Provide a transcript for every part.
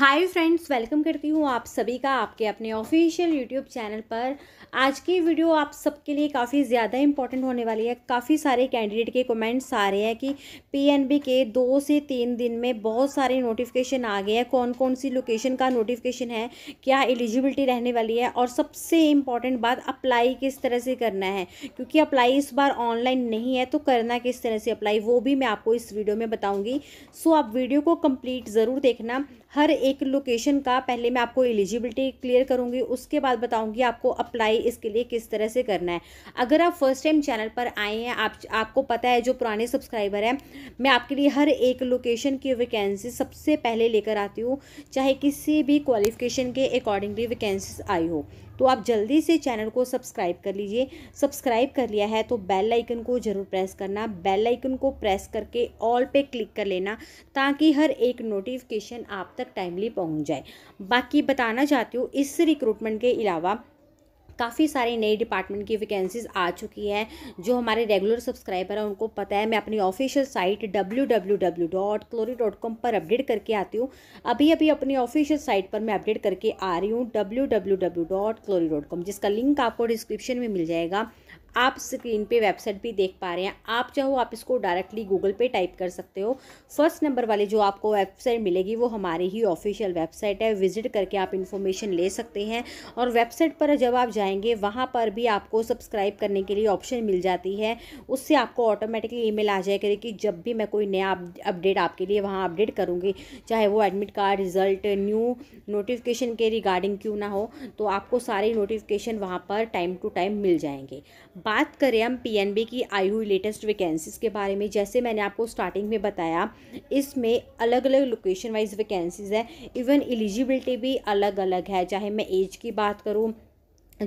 hi friends welcome करती हूँ आप सभी का आपके अपने ऑफिशियल यूट्यूब चैनल पर आज की वीडियो आप सबके लिए काफ़ी ज़्यादा इंपॉर्टेंट होने वाली है काफ़ी सारे कैंडिडेट के कमेंट्स आ रहे हैं कि पीएनबी के दो से तीन दिन में बहुत सारे नोटिफिकेशन आ गए हैं कौन कौन सी लोकेशन का नोटिफिकेशन है क्या एलिजिबिलिटी रहने वाली है और सबसे इम्पॉर्टेंट बात अप्लाई किस तरह से करना है क्योंकि अप्लाई इस बार ऑनलाइन नहीं है तो करना किस तरह से अप्लाई वो भी मैं आपको इस वीडियो में बताऊँगी सो आप वीडियो को कम्प्लीट ज़रूर देखना हर एक लोकेशन का पहले मैं आपको एलिजिबिलिटी क्लियर करूँगी उसके बाद बताऊँगी आपको अप्लाई इसके लिए किस तरह से करना है अगर आप फर्स्ट टाइम चैनल पर आए हैं आप आपको पता है जो पुराने सब्सक्राइबर हैं मैं आपके लिए हर एक लोकेशन की वैकेंसी सबसे पहले लेकर आती हूँ चाहे किसी भी क्वालिफिकेशन के अकॉर्डिंगली वैकेंसीज आई हो तो आप जल्दी से चैनल को सब्सक्राइब कर लीजिए सब्सक्राइब कर लिया है तो बेल आइकन को ज़रूर प्रेस करना बेल आइकन को प्रेस करके ऑल पे क्लिक कर लेना ताकि हर एक नोटिफिकेशन आप तक टाइमली पहुंच जाए बाकी बताना चाहती हूँ इस रिक्रूटमेंट के अलावा काफ़ी सारे नए डिपार्टमेंट की वैकेंसीज आ चुकी हैं जो हमारे रेगुलर सब्सक्राइबर हैं उनको पता है मैं अपनी official site W W W dot क्लोरी डॉट कॉम पर अपडेट करके आती हूँ अभी अभी अपनी ऑफिशियल साइट पर मैं अपडेट करके आ रही हूँ डब्ल्यू डब्ल्यू डब्ल्यू डॉट क्लोरी डॉट कॉम जिसका लिंक आपको डिस्क्रिप्शन में मिल जाएगा आप स्क्रीन पे वेबसाइट भी देख पा रहे हैं आप चाहो आप इसको डायरेक्टली गूगल पे टाइप कर सकते हो फर्स्ट नंबर वाली जो आपको वेबसाइट मिलेगी वो हमारी ही ऑफिशियल वेबसाइट है विजिट करके आप इन्फॉर्मेशन ले सकते हैं और वेबसाइट पर जब आप जाएंगे वहाँ पर भी आपको सब्सक्राइब करने के लिए ऑप्शन मिल जाती है उससे आपको ऑटोमेटिकली ई आ जाए कि जब भी मैं कोई नया अपडेट आपके लिए वहाँ अपडेट करूँगी चाहे वो admit card result new notification के रिगार्डिंग क्यों ना हो तो आपको सारे नोटिफिकेशन वहाँ पर टाइम टू टाइम मिल जाएंगे बात करें हम पीएनबी की आई हुई लेटेस्ट वैकेंसीज़ के बारे में जैसे मैंने आपको स्टार्टिंग में बताया इसमें अलग अलग लोकेशन वाइज वैकेंसीज़ है इवन एलिजिबिलिटी भी अलग अलग है चाहे मैं एज की बात करूँ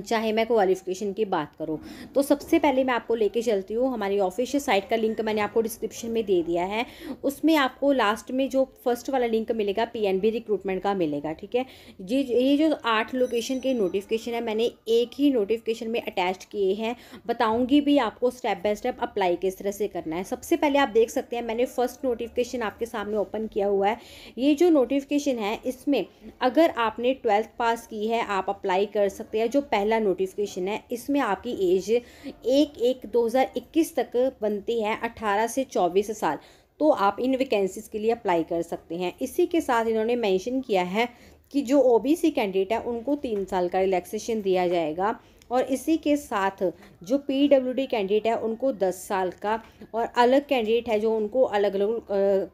चाहे मैं क्वालिफ़िकेशन की बात करूँ तो सबसे पहले मैं आपको लेके चलती हूँ हमारी ऑफिशियल साइट का लिंक मैंने आपको डिस्क्रिप्शन में दे दिया है उसमें आपको लास्ट में जो फर्स्ट वाला लिंक मिलेगा पीएनबी रिक्रूटमेंट का मिलेगा ठीक है ये ये जो आठ लोकेशन के नोटिफिकेशन है मैंने एक ही नोटिफिकेशन में अटैच किए हैं बताऊँगी भी आपको स्टेप बाय स्टेप अप्लाई किस तरह से करना है सबसे पहले आप देख सकते हैं मैंने फ़र्स्ट नोटिफिकेशन आपके सामने ओपन किया हुआ है ये जो नोटिफिकेशन है इसमें अगर आपने ट्वेल्थ पास की है आप अप्लाई कर सकते हैं जो पहले पहला नोटिफिकेशन है इसमें आपकी एज एक एक 2021 तक बनती है 18 से 24 साल तो आप इन वैकेंसीज़ के लिए अप्लाई कर सकते हैं इसी के साथ इन्होंने मेंशन किया है कि जो ओबीसी कैंडिडेट है उनको तीन साल का रिलैक्सेशन दिया जाएगा और इसी के साथ जो पी कैंडिडेट है उनको दस साल का और अलग कैंडिडेट है जो उनको अलग अलग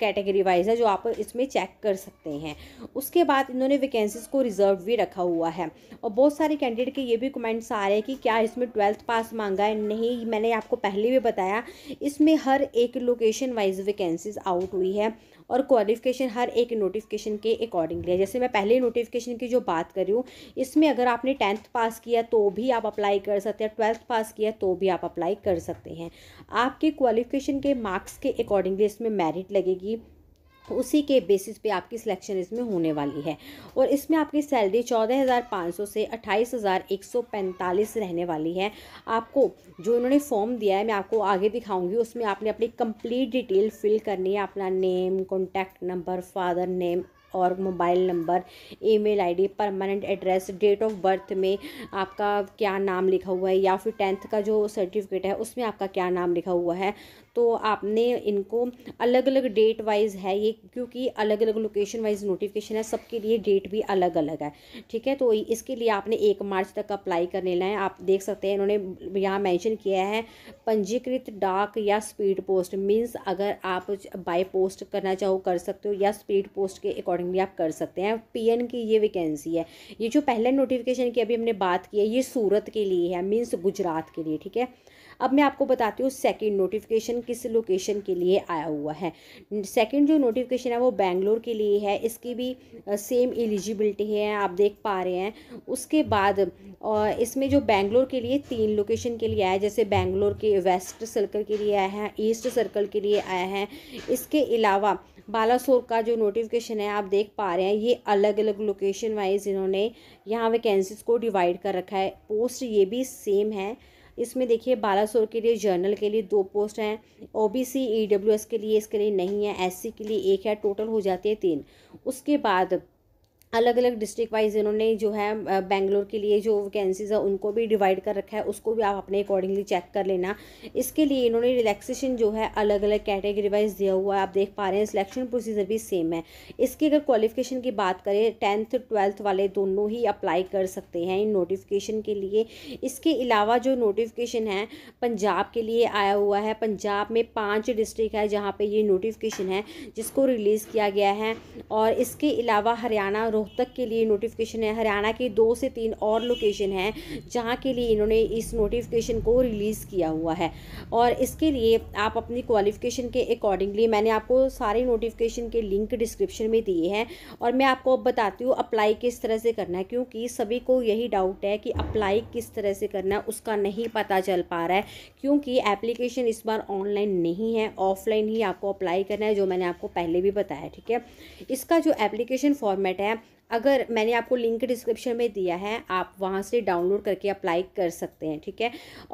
कैटेगरी वाइज है जो आप इसमें चेक कर सकते हैं उसके बाद इन्होंने वैकेंसीज को रिजर्व भी रखा हुआ है और बहुत सारे कैंडिडेट के ये भी कमेंट्स आ रहे हैं कि क्या इसमें ट्वेल्थ पास मांगा है नहीं मैंने आपको पहले भी बताया इसमें हर एक लोकेशन वाइज वैकेंसीज आउट हुई है और क्वालिफिकेशन हर एक नोटिफिकेशन के अकॉर्डिंगली है जैसे मैं पहले नोटिफिकेशन की जो बात कर रही हूँ इसमें अगर आपने टेंथ पास किया तो भी आप अप्लाई कर सकते हैं ट्वेल्थ पास किया तो भी आप अप्लाई कर सकते हैं आपके क्वालिफिकेशन के मार्क्स के अकॉर्डिंगली इसमें मेरिट लगेगी तो उसी के बेसिस पे आपकी सिलेक्शन इसमें होने वाली है और इसमें आपकी सैलरी चौदह हज़ार पाँच सौ से अट्ठाईस हज़ार एक सौ पैंतालीस रहने वाली है आपको जो इन्होंने फॉर्म दिया है मैं आपको आगे दिखाऊंगी उसमें आपने अपनी कंप्लीट डिटेल फिल करनी है अपना name contact number father name और mobile number email ID permanent address date of birth में आपका क्या नाम लिखा हुआ है या फिर टेंथ का जो सर्टिफिकेट है उसमें आपका क्या नाम लिखा हुआ है तो आपने इनको अलग अलग डेट वाइज है ये क्योंकि अलग अलग लोकेशन वाइज नोटिफिकेशन है सबके लिए डेट भी अलग अलग है ठीक है तो इसके लिए आपने एक मार्च तक अप्लाई करने लाए आप देख सकते हैं इन्होंने यहाँ मैंशन किया है पंजीकृत डाक या स्पीड पोस्ट मीन्स अगर आप बाई पोस्ट करना चाहो कर सकते हो या स्पीड पोस्ट के अकॉर्डिंगली आप कर सकते हैं पीएन की ये वैकेंसी है ये जो पहले नोटिफिकेशन की अभी हमने बात की है ये सूरत के लिए है मीन्स गुजरात के लिए ठीक है अब मैं आपको बताती हूँ सेकेंड नोटिफिकेशन किस लोकेशन के लिए आया हुआ है सेकेंड जो नोटिफिकेशन है वो बेंगलोर के लिए है इसकी भी सेम एलिजिबिलिटी है आप देख पा रहे हैं उसके बाद इसमें जो बेंगलोर के लिए तीन लोकेशन के लिए आया है जैसे बेंगलोर के वेस्ट सर्कल के लिए आया है ईस्ट सर्कल के लिए आया है इसके अलावा बालासोर का जो नोटिफिकेशन है आप देख पा रहे हैं ये अलग अलग लोकेशन वाइज इन्होंने यहाँ वैकेंसीज को डिवाइड कर रखा है पोस्ट ये भी सेम है इसमें देखिए बारह सौ के लिए जर्नल के लिए दो पोस्ट हैं ओबीसी ईडब्ल्यूएस e के लिए इसके लिए नहीं है एससी के लिए एक है टोटल हो जाती है तीन उसके बाद अलग अलग डिस्ट्रिक्ट वाइज इन्होंने जो है बेंगलोर के लिए जो वैकेंसीज है उनको भी डिवाइड कर रखा है उसको भी आप अपने अकॉर्डिंगली चेक कर लेना इसके लिए इन्होंने रिलैक्सेशन जो है अलग अलग कैटेगरी वाइज दिया हुआ है आप देख पा रहे हैं सिलेक्शन प्रोसीजर भी सेम है इसकी अगर क्वालिफिकेशन की बात करें टेंथ ट्वेल्थ वाले दोनों ही अप्लाई कर सकते हैं इन नोटिफिकेशन के लिए इसके अलावा जो नोटिफिकेशन है पंजाब के लिए आया हुआ है पंजाब में पाँच डिस्ट्रिक्ट है जहाँ पर ये नोटिफिकेशन है जिसको रिलीज़ किया गया है और इसके अलावा हरियाणा रोहतक के लिए नोटिफिकेशन है हरियाणा के दो से तीन और लोकेशन हैं जहाँ के लिए इन्होंने इस नोटिफिकेशन को रिलीज़ किया हुआ है और इसके लिए आप अपनी क्वालिफिकेशन के अकॉर्डिंगली मैंने आपको सारे नोटिफिकेशन के लिंक डिस्क्रिप्शन में दिए हैं और मैं आपको अब बताती हूँ अप्लाई किस तरह से करना है क्योंकि सभी को यही डाउट है कि अप्लाई किस तरह से करना है उसका नहीं पता चल पा रहा है क्योंकि एप्लीकेशन इस बार ऑनलाइन नहीं है ऑफलाइन ही आपको अप्लाई करना है जो मैंने आपको पहले भी बताया ठीक है इसका जो एप्लीकेशन फॉर्मेट है अगर मैंने आपको लिंक डिस्क्रिप्शन में दिया है आप वहाँ से डाउनलोड करके अप्लाई कर सकते हैं ठीक है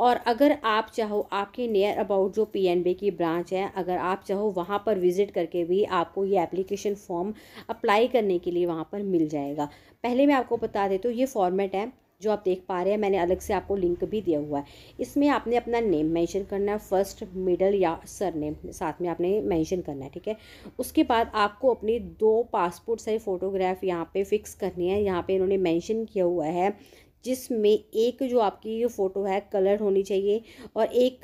और अगर आप चाहो आपके नियर अबाउट जो पीएनबी की ब्रांच है अगर आप चाहो वहाँ पर विज़िट करके भी आपको ये एप्लीकेशन फॉर्म अप्लाई करने के लिए वहाँ पर मिल जाएगा पहले मैं आपको बता देती हूँ ये फॉर्मेट है जो आप देख पा रहे हैं मैंने अलग से आपको लिंक भी दिया हुआ है इसमें आपने अपना नेम मेंशन करना है फर्स्ट मिडल या सर नेम साथ में आपने मेंशन करना है ठीक है उसके बाद आपको अपनी दो पासपोर्ट साइज फ़ोटोग्राफ यहाँ पे फिक्स करनी है यहाँ पे इन्होंने मेंशन किया हुआ है जिसमें एक जो आपकी ये फ़ोटो है कलर्ड होनी चाहिए और एक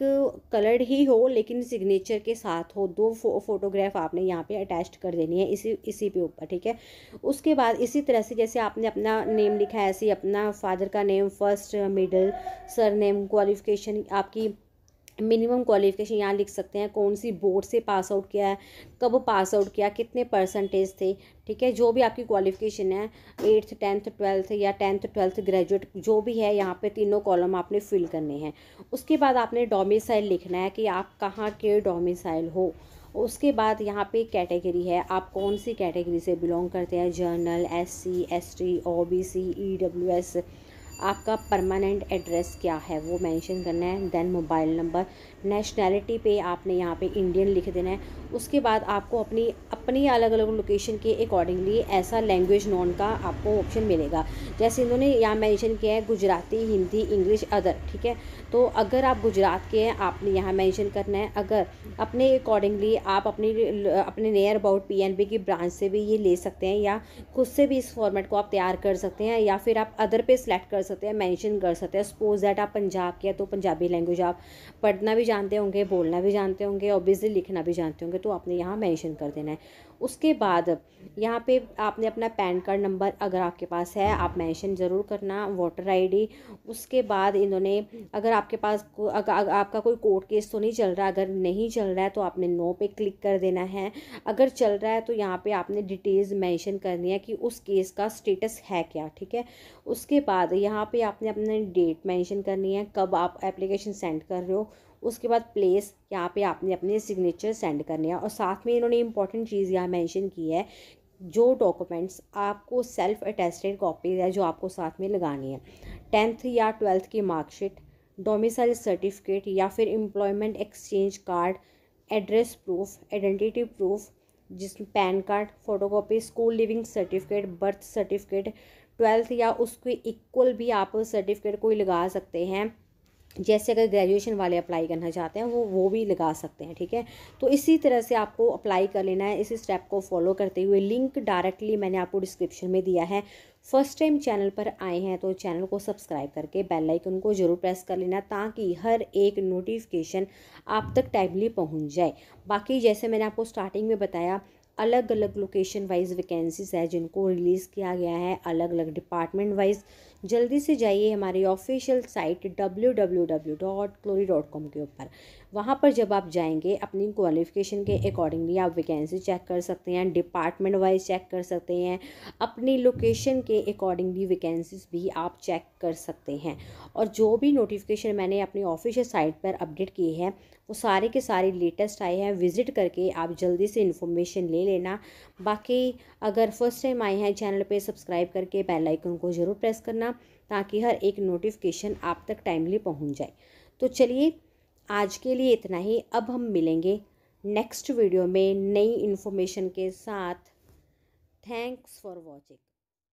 कलर्ड ही हो लेकिन सिग्नेचर के साथ हो दो फो, फोटोग्राफ आपने यहाँ पे अटैच कर देनी है इसी इसी पे ऊपर ठीक है उसके बाद इसी तरह से जैसे आपने अपना नेम लिखा है ऐसे अपना फादर का name first middle surname qualification आपकी मिनिमम क्वालिफिकेशन यहाँ लिख सकते हैं कौन सी बोर्ड से पास आउट किया है कब पास आउट किया कितने परसेंटेज थे ठीक है जो भी आपकी क्वालिफिकेशन है एट्थ टेंथ ट्वेल्थ या टेंथ ट्वेल्थ ग्रेजुएट जो भी है यहाँ पे तीनों कॉलम आपने फिल करने हैं उसके बाद आपने डोमिसाइल लिखना है कि आप कहाँ के डोमिसाइल हो उसके बाद यहाँ पे कैटेगरी है आप कौन सी कैटेगरी से बिलोंग करते हैं general S C S T O B C E W S आपका परमानेंट एड्रेस क्या है वो मेंशन करना है देन मोबाइल नंबर नेशनैलिटी पे आपने यहाँ पे इंडियन लिख देना है उसके बाद आपको अपनी अपनी अलग अलग लोकेशन के अकॉर्डिंगली ऐसा लैंग्वेज नॉन का आपको ऑप्शन मिलेगा जैसे इन्होंने यहाँ मेंशन किया है गुजराती हिंदी इंग्लिश अदर ठीक है तो अगर आप गुजरात के हैं आपने यहाँ मैंशन करना है अगर अपने अकॉर्डिंगली आप अपनी अपने नियर अबाउट पी की ब्रांच से भी ये ले सकते हैं या खुद से भी इस फॉर्मेट को आप तैयार कर सकते हैं या फिर आप अदर पे सेलेक्ट कर सकते सकते हैं मेंशन कर सकते हैं सपोज दैट आप पंजाब के हैं तो पंजाबी लैंग्वेज आप पढ़ना भी जानते होंगे बोलना भी जानते होंगे ऑब्वियसली लिखना भी जानते होंगे तो आपने यहाँ मैंशन कर देना है उसके बाद यहाँ पे आपने अपना पैन कार्ड नंबर अगर आपके पास है आप मेंशन ज़रूर करना वोटर आईडी उसके बाद इन्होंने अगर आपके पास अगर, अगर आपका कोई कोर्ट केस तो नहीं चल रहा अगर नहीं चल रहा है तो आपने नो पे क्लिक कर देना है अगर चल रहा है तो यहाँ पे आपने डिटेल्स मेंशन करनी है कि उस केस का स्टेटस है क्या ठीक है उसके बाद यहाँ पे आपने अपने डेट मैंशन करनी है कब आप एप्लीकेशन सेंड कर रहे हो उसके बाद प्लेस यहाँ पे आपने अपने सिग्नेचर सेंड करने हैं और साथ में इन्होंने इंपॉर्टेंट चीज़ यहाँ मेंशन की है जो डॉक्यूमेंट्स आपको सेल्फ अटेस्टेड कॉपीज है जो आपको साथ में लगानी है टेंथ या ट्वेल्थ की मार्कशीट डोमिसाइल सर्टिफिकेट या फिर employment exchange card address proof identity proof जिस PAN card photocopy school leaving certificate birth certificate twelfth या उसके इक्वल भी आप सर्टिफिकेट कोई लगा सकते हैं जैसे अगर ग्रेजुएशन वाले अप्लाई करना चाहते हैं वो वो भी लगा सकते हैं ठीक है तो इसी तरह से आपको अप्लाई कर लेना है इसी स्टेप को फॉलो करते हुए लिंक डायरेक्टली मैंने आपको डिस्क्रिप्शन में दिया है फर्स्ट टाइम चैनल पर आए हैं तो चैनल को सब्सक्राइब करके बेल आइकन को जरूर प्रेस कर लेना ताकि हर एक नोटिफिकेशन आप तक टाइमली पहुंच जाए बाकी जैसे मैंने आपको स्टार्टिंग में बताया अलग अलग लोकेशन वाइज वैकेंसीज है जिनको रिलीज़ किया गया है अलग अलग डिपार्टमेंट वाइज जल्दी से जाइए हमारी official site W W W dot क्लोरी डॉट कॉम के ऊपर वहाँ पर जब आप जाएंगे अपनी क्वालिफ़िकेशन के अकॉर्डिंगली आप वैकेंसी चेक कर सकते हैं डिपार्टमेंट वाइज चेक कर सकते हैं अपनी लोकेशन के अकॉर्डिंगली वैकेंसीज भी आप चेक कर सकते हैं और जो भी नोटिफिकेशन मैंने अपनी ऑफिशियल साइट पर अपडेट की है वो सारे के सारे लेटेस्ट आए हैं विज़िट करके आप जल्दी से इन्फॉर्मेशन ले लेना बाकी अगर फर्स्ट टाइम आए हैं चैनल पे सब्सक्राइब करके बेल आइकन को ज़रूर प्रेस करना ताकि हर एक नोटिफिकेशन आप तक टाइमली पहुँच जाए तो चलिए आज के लिए इतना ही अब हम मिलेंगे नेक्स्ट वीडियो में नई इन्फॉर्मेशन के साथ थैंक्स फॉर वॉचिंग